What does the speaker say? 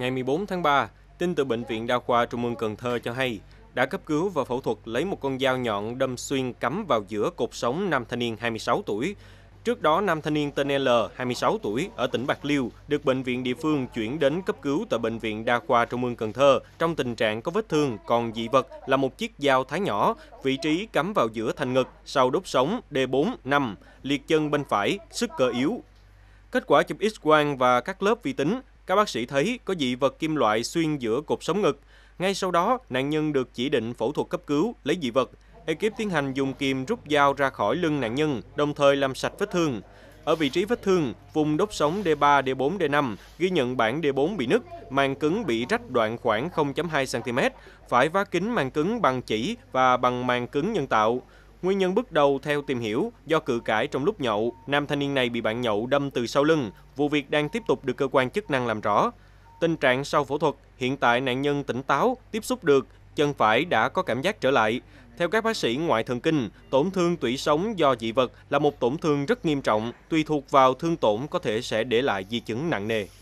ngày 14 tháng 3, tin từ Bệnh viện Đa khoa Trung ương Cần Thơ cho hay, đã cấp cứu và phẫu thuật lấy một con dao nhọn đâm xuyên cắm vào giữa cột sống nam thanh niên 26 tuổi. Trước đó, nam thanh niên tên L, 26 tuổi, ở tỉnh Bạc Liêu, được bệnh viện địa phương chuyển đến cấp cứu tại Bệnh viện Đa khoa Trung ương Cần Thơ trong tình trạng có vết thương, còn dị vật là một chiếc dao thái nhỏ, vị trí cắm vào giữa thành ngực, sau đốt sống D4, 5, liệt chân bên phải, sức cơ yếu, Kết quả chụp X-quang và các lớp vi tính các bác sĩ thấy có dị vật kim loại xuyên giữa cột sống ngực. Ngay sau đó, nạn nhân được chỉ định phẫu thuật cấp cứu, lấy dị vật. Ekip tiến hành dùng kìm rút dao ra khỏi lưng nạn nhân, đồng thời làm sạch vết thương. Ở vị trí vết thương, vùng đốt sống D3, D4, D5 ghi nhận bản D4 bị nứt, màng cứng bị rách đoạn khoảng 0.2 cm, phải vá kính màng cứng bằng chỉ và bằng màng cứng nhân tạo. Nguyên nhân bước đầu theo tìm hiểu do cự cãi trong lúc nhậu, nam thanh niên này bị bạn nhậu đâm từ sau lưng. Vụ việc đang tiếp tục được cơ quan chức năng làm rõ. Tình trạng sau phẫu thuật, hiện tại nạn nhân tỉnh táo, tiếp xúc được, chân phải đã có cảm giác trở lại. Theo các bác sĩ ngoại thần kinh, tổn thương tủy sống do dị vật là một tổn thương rất nghiêm trọng, tùy thuộc vào thương tổn có thể sẽ để lại di chứng nặng nề.